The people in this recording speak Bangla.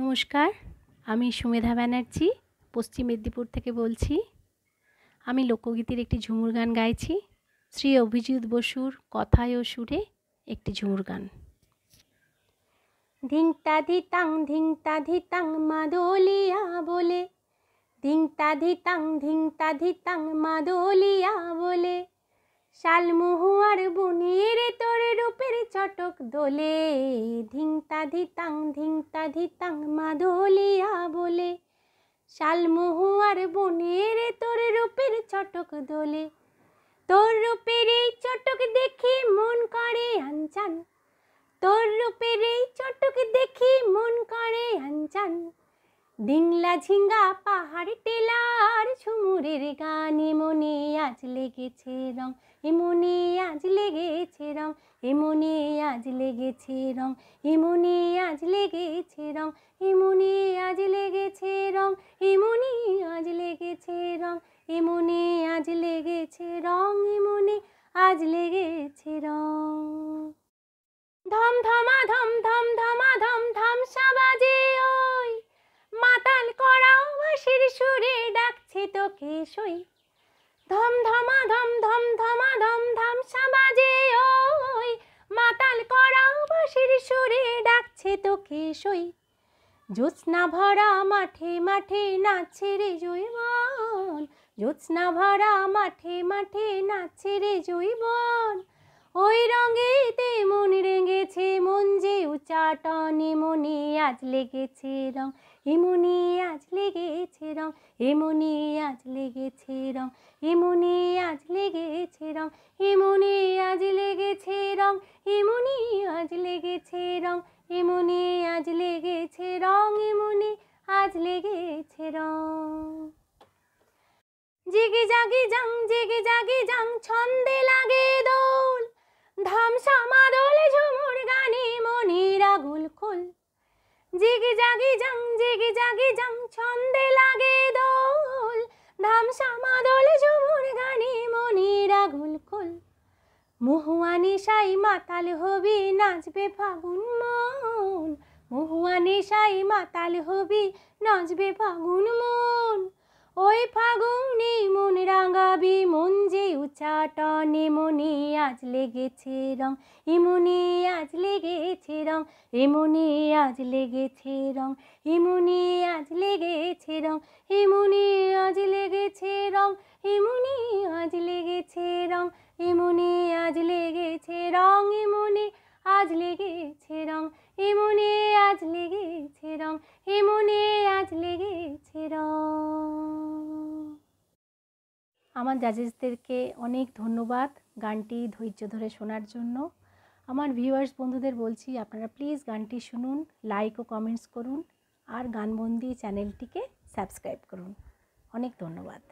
নমস্কার আমি সুমেধা ব্যানার্জি পশ্চিম মেদিনীপুর থেকে বলছি আমি লোকগীতির একটি ঝুমুর গান গাইছি শ্রী অভিজিৎ বসুর কথায় ও সুরে একটি ঝুমুর গান ধিংতা ধিতাং ধিংতা ধিতাং মাদলিয়া বলে ধিংতা ধিতাং ধিংতা ধিতাং মাদলিয়া বলে শালমুহুয়ার বুন চটক দোলে ধিংতা ধিতাং ধিংতা ধিতাং মাধুলিয়া বলে শালমহুয়ার বনের তোর রূপের চটক দোলে তোর রূপের এই চটক দেখে মন করে আনচান তোর রূপের এই চটক ডিংলা ঝিঙ্গা পাহাড় টেলার ঝুমুরের গান এমনি আজ লেগেছে রং এমনি আজ লেগেছে রং এমনি আজ লেগেছে রং এমনি আজ লেগেছে রং এমনি আজ লেগেছে রং এমনি আজ লেগেছে রং এমনি আজ লেগেছে রং এমনি আজ লেগেছে রং ধম ধমা ধম ধম ধমা ধম ধম সাবাজেও আলোকিত কিশই ধম ধমা ধম ধম ধমা ধম ধম সামাজে ওই মাতাল করা বাঁশির সুরে ডাকছে তো সই জ্যোৎস্না ভরা মাঠে মাঠে নাচে রে জৈবন জ্যোৎস্না ভরা মাঠে মাঠে নাচে রে জৈবন ওই রঙেতে মন রেঙেছে মন যে উচাটনে মনে আজ লেগেছে রং ইমনি রং এমনি আজ লেগেছে রং এমনি আজ লেগেছে রং এমনি আজ লেগেছে রং এমনি আজ লেগেছে রং এমনি আজ লেগেছে রং এমনি আজ লেগেছে রং জেগে জাগে যাং জেগে জাগে যাং ছন্দে লাগে দোল ধামসা মাদল ঝুমুর গানে মনির আগুল খোল জিগি জাগি জাং জিগি জাগি জাং ছন্দে লাগে দোল ধামসা মাদল ঝুমুর গানি মনিরা ঘুলকুল মহুয়ানি সাই মাতাল হবি নাচবে ফাগুন মন মহুয়ানি সাই মাতাল হবি নাচবে ফাগুন মন ওই ফাগুন মন রাঙাবি মন যে উচ্চাটনে মনে আজ লেগেছে রং ইমুনি আজ লেগেছে রং ইমনে আজ লেগেছে রং ইমুনি আজ লেগেছে রং ইমনে আজ লেগেছে রং ইমনে আজ লেগেছে রং ইমুনি আজ লেগেছে রং ইমুনি আজ লেগেছে রং এমনি আজ লেগেছে রং ইমনে আজ লেগেছে রং আমার জাজেসদেরকে অনেক ধন্যবাদ গানটি ধৈর্য ধরে শোনার জন্য আমার ভিউয়ার্স বন্ধুদের বলছি আপনারা প্লিজ গানটি শুনুন লাইক ও কমেন্টস করুন আর গানবন্দি চ্যানেলটিকে সাবস্ক্রাইব করুন অনেক ধন্যবাদ